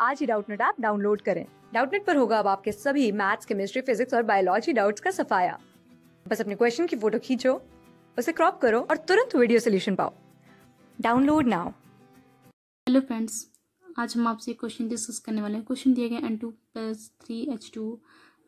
आज ही Doubtnut app download करें डाउटनेट पर होगा अब आपके सभी मैथ्स केमिस्ट्री फिजिक्स और बायोलॉजी डाउट्स का सफाया बस अपने क्वेश्चन की फोटो खींचो उसे क्रॉप करो और तुरंत वीडियो सोल्यूशन पाओ डाउनलोड नाउ हेलो फ्रेंड्स आज हम आपसे क्वेश्चन डिस्कस करने वाले हैं क्वेश्चन दिया गया N two plus three H two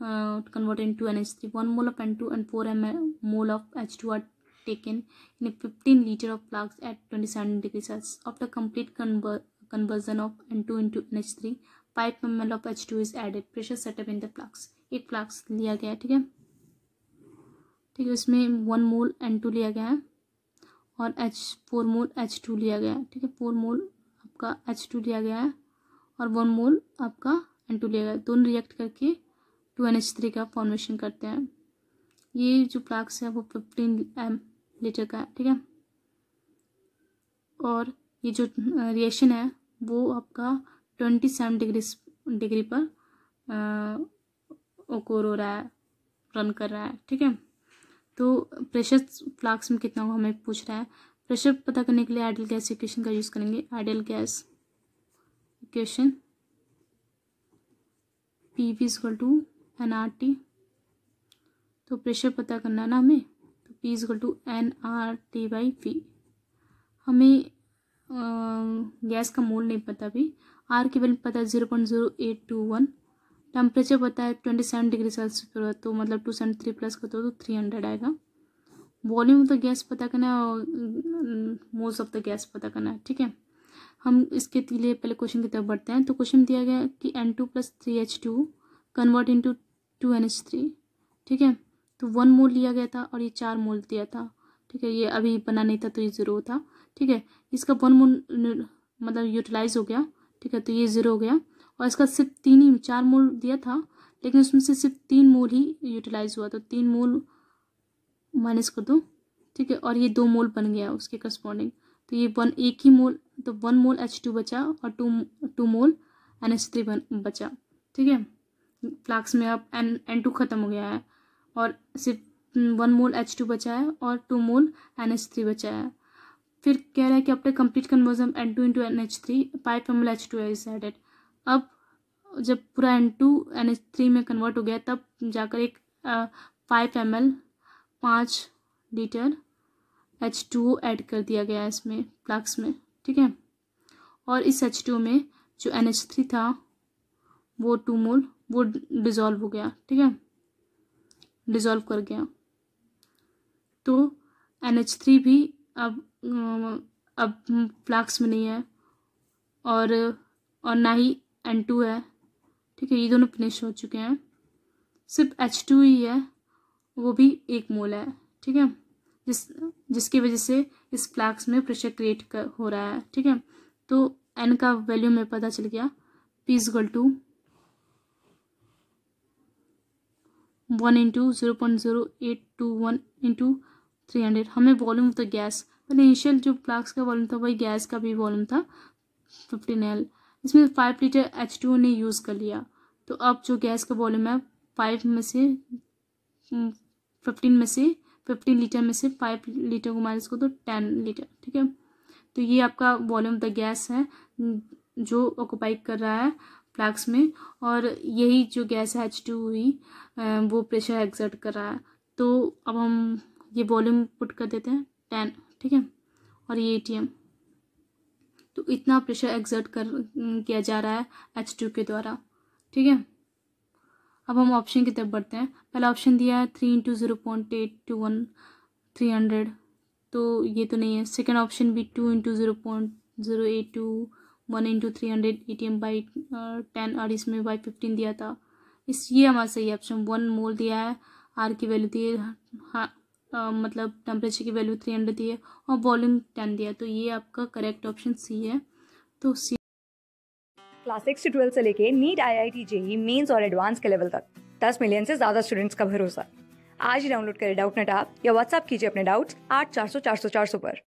convert into N H three one mole of N two and four M mole of H two are taken in fifteen litre of of at twenty seven degree Celsius. After complete conver conversion of N2 into NH3 five M L of H two is added pressure setup in the flask एक flask लिया गया है ठीक है ठीक है इसमें one mole N to लिया गया है और H four mole H two लिया गया है ठीक है फोर मोल आपका एच टू लिया गया है और वन मोल आपका एन टू लिया गया है दोनों रिएक्ट करके टू एन एच थ्री का फॉर्मेशन करते हैं ये जो फ्लक्स है वो फिफ्टीन एम लीटर का है ठीक है और ये जो रिएक्शन है वो आपका ट्वेंटी सेवन डिग्री डिग्री पर ओकोर हो रहा है रन कर रहा है ठीक है तो प्रेशर फ्लाक्स में कितना होगा हमें पूछ रहा है प्रेशर पता करने के लिए आइडियल गैस इक्वेशन का यूज़ करेंगे ideal gas equation P V equal to N R T तो प्रेशर पता करना है ना हमें तो P equal to N R T by P हमें गैस का मोल नहीं पता अभी आर की वैल्यू पता है zero point zero eight two one temperature पता है ट्वेंटी सेवन डिग्री सेल्सियस पर तो मतलब टू सेवन थ्री प्लस करते हो तो थ्री तो हंड्रेड आएगा वॉल्यूम तो द गैस पता करना है मोल्स ऑफ द गैस पता करना है ठीक है हम इसके लिए पहले क्वेश्चन की तरफ बढ़ते हैं तो क्वेश्चन दिया गया कि N two plus three H two convert into two N H three ठीक है तो वन मोल लिया गया था और ये चार मोल दिया था ठीक है ये अभी बना नहीं था तो ये ज़ीरो था ठीक है इसका वन मोल मतलब यूटिलाइज हो गया ठीक है तो ये ज़ीरो हो गया और इसका सिर्फ तीन ही चार मोल दिया था लेकिन उसमें से सिर्फ तीन मोल ही यूटिलाइज हुआ तो तीन मोल माइनस कर दो ठीक है और ये दो मोल बन गया उसके करस्पॉन्डिंग तो ये वन एक ही मोल तो वन मोल एच टू बचा और two two mole N H three बचा ठीक है फ्लाक्स में अब एन एन टू ख़त्म हो गया है और सिर्फ वन मोल एच टू बचा है और two mole N H three बचा है फिर कह रहा है कि अपने complete conversion N two into N H three five M L H two as added अब जब पूरा N two N H three में कन्वर्ट हो गया तब जाकर एक फाइव एम एल पाँच लीटर एच टू एड कर दिया गया इसमें फ्लाक्स में ठीक है और इस एच टू में जो एन एच थ्री था वो टू मोल वो डिज़ोल्व हो गया ठीक है डिज़ोल्व कर गया तो एन एच थ्री भी अब अब फ्लैक्स में नहीं है और और ना ही एन टू है ठीक है ये दोनों फिनिश हो चुके हैं सिर्फ एच टू ही है वो भी एक मोल है ठीक है जिस जिसकी वजह से इस फ्लैक्स में प्रेशर क्रिएट कर हो रहा है ठीक है तो एन का वैल्यू में पता चल गया P equal to one into zero point zero eight two one into three hundred हमें वॉल्यूम ऑफ द गैस पहले इनिशियल जो फ्लास्क का वॉल्यूम था वही गैस का भी वॉल्यूम था फिफ्टीन एल इसमें फाइव लीटर एच टू ने यूज़ कर लिया तो अब जो गैस का वॉल्यूम है फाइव में से फिफ्टीन हम्म, में से फिफ्टीन लीटर में से फाइव लीटर को माइनस को तो टेन लीटर ठीक है तो ये आपका वॉल्यूम द गैस है जो ऑक्यूपाई कर रहा है फ्लैक्स में और यही जो गैस है एच टू हुई वो प्रेशर एग्जर्ट कर रहा है तो अब हम ये वॉल्यूम पुट कर देते हैं टेन ठीक है और ये ए तो इतना प्रेशर एग्जर्ट कर किया जा रहा है एच टू के द्वारा ठीक है अब हम ऑप्शन की तरफ बढ़ते हैं पहला ऑप्शन दिया है three into zero point eight two one three hundred तो ये तो नहीं है सेकेंड ऑप्शन भी two into zero point zero eight two one into three hundred A T M by ten और इसमें बाई फिफ्टीन दिया था इस ये हमारा सही ऑप्शन वन मोल दिया है आर की वैल्यू दी है हाँ आ, मतलब टेम्परेचर की वैल्यू थ्री हंड्रेड दी है और वॉल्यूम टेन दिया तो ये आपका करेक्ट ऑप्शन सी है तो C class six to twelfth से लेके NEET I I T JEE mains और एडवांस के लेवल तक दस मिलियन से ज़्यादा स्टूडेंट्स का भरोसा आज ही डाउनलोड करें डाउट नेट आप या व्हाट्सअप कीजिए अपने डाउट्स आठ चार सौ चार सौ चार सौ पर